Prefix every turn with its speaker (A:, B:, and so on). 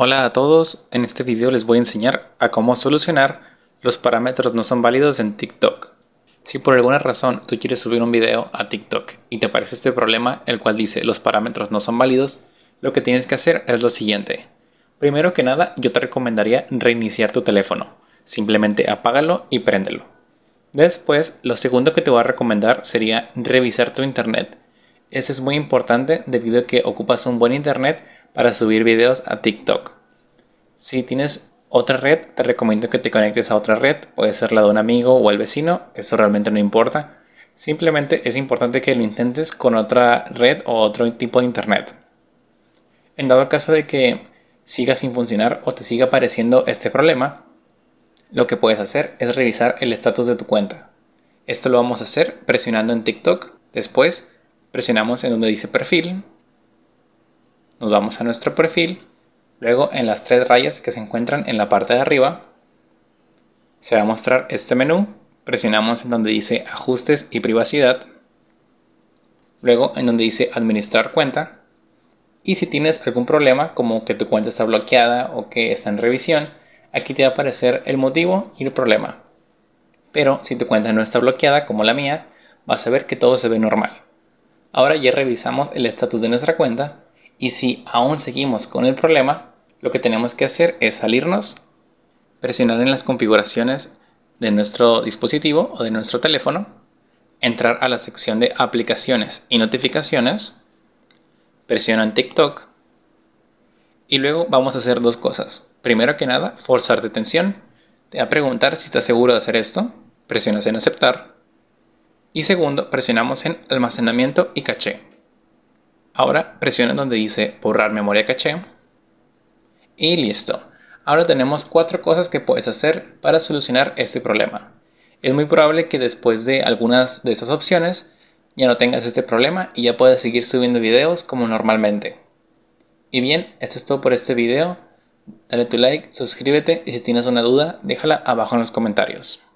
A: Hola a todos, en este video les voy a enseñar a cómo solucionar los parámetros no son válidos en TikTok. Si por alguna razón tú quieres subir un video a TikTok y te aparece este problema el cual dice los parámetros no son válidos, lo que tienes que hacer es lo siguiente. Primero que nada yo te recomendaría reiniciar tu teléfono, simplemente apágalo y préndelo. Después, lo segundo que te voy a recomendar sería revisar tu internet eso es muy importante debido a que ocupas un buen internet para subir videos a TikTok. Si tienes otra red, te recomiendo que te conectes a otra red, puede ser la de un amigo o el vecino, eso realmente no importa. Simplemente es importante que lo intentes con otra red o otro tipo de internet. En dado caso de que siga sin funcionar o te siga apareciendo este problema, lo que puedes hacer es revisar el estatus de tu cuenta. Esto lo vamos a hacer presionando en TikTok. Después Presionamos en donde dice perfil. Nos vamos a nuestro perfil. Luego en las tres rayas que se encuentran en la parte de arriba. Se va a mostrar este menú. Presionamos en donde dice ajustes y privacidad. Luego en donde dice administrar cuenta. Y si tienes algún problema como que tu cuenta está bloqueada o que está en revisión, aquí te va a aparecer el motivo y el problema. Pero si tu cuenta no está bloqueada como la mía, vas a ver que todo se ve normal. Ahora ya revisamos el estatus de nuestra cuenta y si aún seguimos con el problema, lo que tenemos que hacer es salirnos, presionar en las configuraciones de nuestro dispositivo o de nuestro teléfono, entrar a la sección de aplicaciones y notificaciones, en TikTok y luego vamos a hacer dos cosas. Primero que nada, forzar detención. Te va a preguntar si estás seguro de hacer esto. Presionas en aceptar y segundo, presionamos en almacenamiento y caché. Ahora presiona donde dice borrar memoria caché. Y listo. Ahora tenemos cuatro cosas que puedes hacer para solucionar este problema. Es muy probable que después de algunas de estas opciones ya no tengas este problema y ya puedas seguir subiendo videos como normalmente. Y bien, esto es todo por este video. Dale tu like, suscríbete y si tienes una duda, déjala abajo en los comentarios.